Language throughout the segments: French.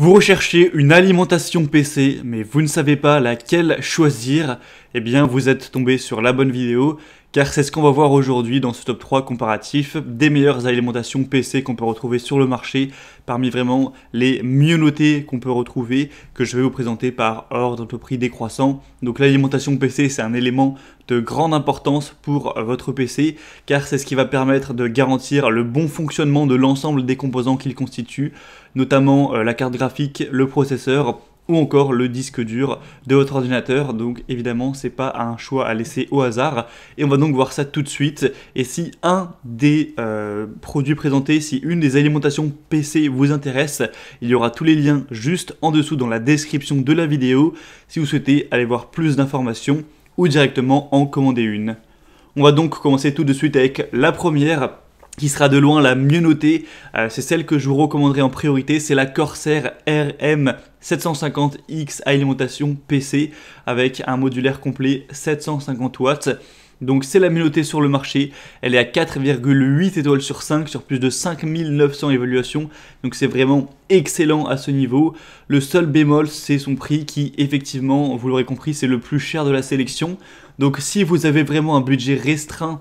Vous recherchez une alimentation PC, mais vous ne savez pas laquelle choisir, eh bien vous êtes tombé sur la bonne vidéo car c'est ce qu'on va voir aujourd'hui dans ce top 3 comparatif des meilleures alimentations PC qu'on peut retrouver sur le marché, parmi vraiment les mieux notées qu'on peut retrouver, que je vais vous présenter par ordre de prix décroissant. Donc l'alimentation PC, c'est un élément de grande importance pour votre PC, car c'est ce qui va permettre de garantir le bon fonctionnement de l'ensemble des composants qu'il constitue, notamment euh, la carte graphique, le processeur, ou encore le disque dur de votre ordinateur. Donc évidemment, c'est pas un choix à laisser au hasard. Et on va donc voir ça tout de suite. Et si un des euh, produits présentés, si une des alimentations PC vous intéresse, il y aura tous les liens juste en dessous dans la description de la vidéo si vous souhaitez aller voir plus d'informations ou directement en commander une. On va donc commencer tout de suite avec la première qui sera de loin la mieux notée, euh, c'est celle que je vous recommanderai en priorité, c'est la Corsair RM 750X alimentation PC avec un modulaire complet 750 watts. Donc c'est la mieux notée sur le marché, elle est à 4,8 étoiles sur 5 sur plus de 5900 évaluations, donc c'est vraiment excellent à ce niveau. Le seul bémol c'est son prix qui effectivement, vous l'aurez compris, c'est le plus cher de la sélection. Donc si vous avez vraiment un budget restreint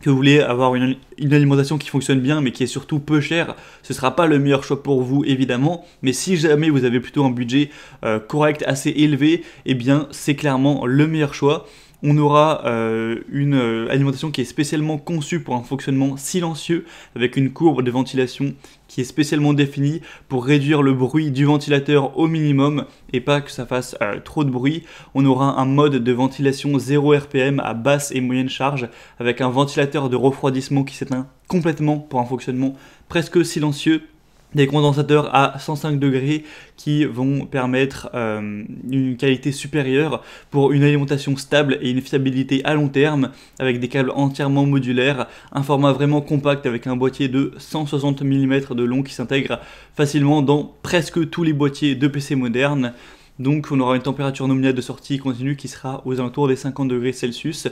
que vous voulez avoir une, alimentation qui fonctionne bien mais qui est surtout peu chère, ce ne sera pas le meilleur choix pour vous évidemment, mais si jamais vous avez plutôt un budget euh, correct, assez élevé, eh bien c'est clairement le meilleur choix. On aura euh, une euh, alimentation qui est spécialement conçue pour un fonctionnement silencieux, avec une courbe de ventilation qui est spécialement définie pour réduire le bruit du ventilateur au minimum et pas que ça fasse euh, trop de bruit. On aura un mode de ventilation 0 RPM à basse et moyenne charge, avec un ventilateur de refroidissement qui s'éteint complètement pour un fonctionnement presque silencieux des condensateurs à 105 degrés qui vont permettre euh, une qualité supérieure pour une alimentation stable et une fiabilité à long terme avec des câbles entièrement modulaires, un format vraiment compact avec un boîtier de 160 mm de long qui s'intègre facilement dans presque tous les boîtiers de PC modernes. Donc on aura une température nominale de sortie continue qui sera aux alentours des 50 degrés Celsius,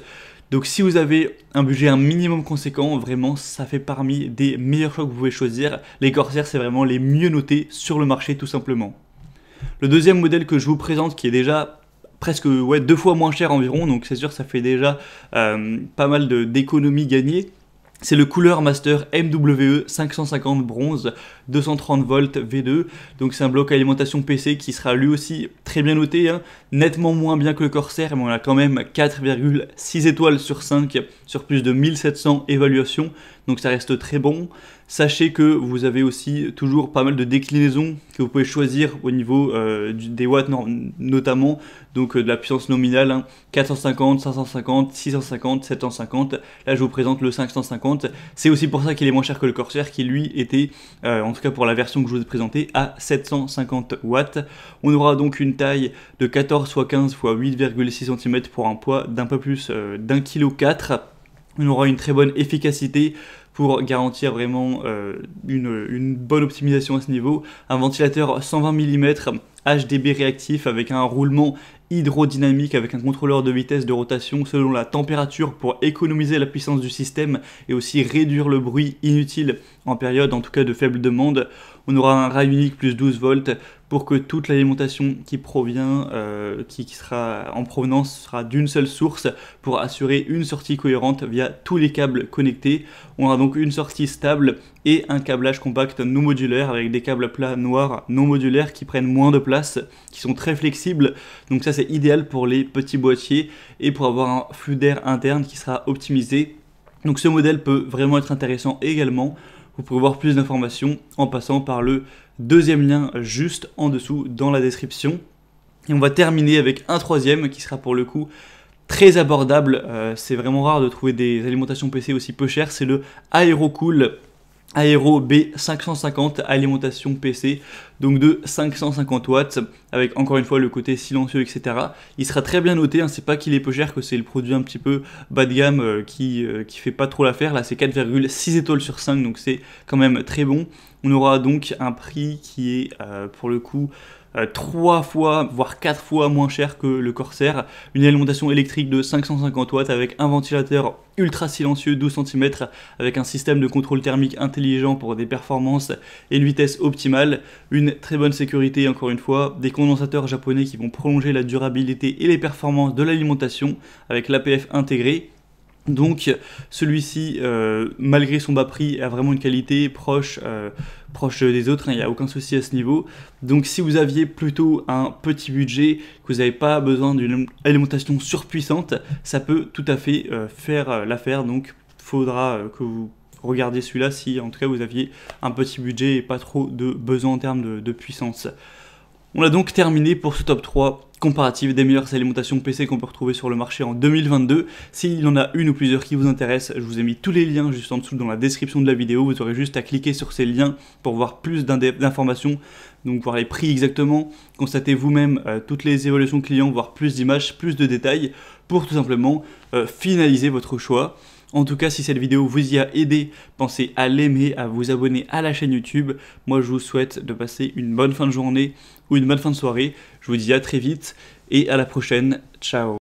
donc si vous avez un budget un minimum conséquent, vraiment ça fait parmi des meilleurs choix que vous pouvez choisir. Les corsaires c'est vraiment les mieux notés sur le marché tout simplement. Le deuxième modèle que je vous présente qui est déjà presque deux fois moins cher environ, donc c'est sûr ça fait déjà euh, pas mal d'économies gagnées. C'est le Cooler Master MWE 550 bronze 230 volts V2. Donc c'est un bloc alimentation PC qui sera lui aussi très bien noté, hein. nettement moins bien que le Corsair, mais on a quand même 4,6 étoiles sur 5 sur plus de 1700 évaluations. Donc ça reste très bon. Sachez que vous avez aussi toujours pas mal de déclinaisons que vous pouvez choisir au niveau euh, des watts notamment, donc euh, de la puissance nominale, 450, 550, 650, 750. Là je vous présente le 550. C'est aussi pour ça qu'il est moins cher que le Corsair qui lui était, euh, en tout cas pour la version que je vous ai présentée, à 750 watts. On aura donc une taille de 14 x 15 x 8,6 cm pour un poids d'un peu plus d'un kilo 4. On aura une très bonne efficacité pour garantir vraiment euh, une, une bonne optimisation à ce niveau. Un ventilateur 120 mm HDB réactif avec un roulement hydrodynamique avec un contrôleur de vitesse de rotation selon la température pour économiser la puissance du système et aussi réduire le bruit inutile en période en tout cas de faible demande. On aura un rail unique plus 12 volts, pour que toute l'alimentation qui provient, euh, qui, sera en provenance, sera d'une seule source pour assurer une sortie cohérente via tous les câbles connectés. On aura donc une sortie stable et un câblage compact non modulaire avec des câbles plats noirs non modulaires qui prennent moins de place, qui sont très flexibles. Donc ça c'est idéal pour les petits boîtiers et pour avoir un flux d'air interne qui sera optimisé. Donc ce modèle peut vraiment être intéressant également vous pouvez voir plus d'informations en passant par le deuxième lien juste en dessous dans la description. Et on va terminer avec un troisième qui sera pour le coup très abordable. Euh, c'est vraiment rare de trouver des alimentations PC aussi peu chères. C'est le Aerocool Aéro B550 alimentation PC, donc de 550 watts, avec encore une fois le côté silencieux, etc. Il sera très bien noté, hein, c'est pas qu'il est peu cher, que c'est le produit un petit peu bas de gamme euh, qui, euh, qui fait pas trop l'affaire. Là, c'est 4,6 étoiles sur 5, donc c'est quand même très bon. On aura donc un prix qui est euh, pour le coup 3 euh, fois, voire 4 fois moins cher que le Corsair, une alimentation électrique de 550 watts avec un ventilateur ultra silencieux 12 cm avec un système de contrôle thermique intelligent pour des performances et une vitesse optimale, une très bonne sécurité encore une fois, des condensateurs japonais qui vont prolonger la durabilité et les performances de l'alimentation avec l'APF intégré donc celui-ci, euh, malgré son bas prix, a vraiment une qualité proche, euh, proche des autres, hein, il n'y a aucun souci à ce niveau. Donc si vous aviez plutôt un petit budget, que vous n'avez pas besoin d'une alimentation surpuissante, ça peut tout à fait euh, faire l'affaire. Donc il faudra que vous regardiez celui-là si en tout cas vous aviez un petit budget et pas trop de besoin en termes de, de puissance. On a donc terminé pour ce top 3 comparative des meilleures alimentations PC qu'on peut retrouver sur le marché en 2022. S'il y en a une ou plusieurs qui vous intéressent, je vous ai mis tous les liens juste en dessous dans la description de la vidéo. Vous aurez juste à cliquer sur ces liens pour voir plus d'informations, donc voir les prix exactement, constater vous-même euh, toutes les évolutions clients, voir plus d'images, plus de détails, pour tout simplement euh, finaliser votre choix. En tout cas, si cette vidéo vous y a aidé, pensez à l'aimer, à vous abonner à la chaîne YouTube. Moi, je vous souhaite de passer une bonne fin de journée ou une bonne fin de soirée. Je vous dis à très vite et à la prochaine. Ciao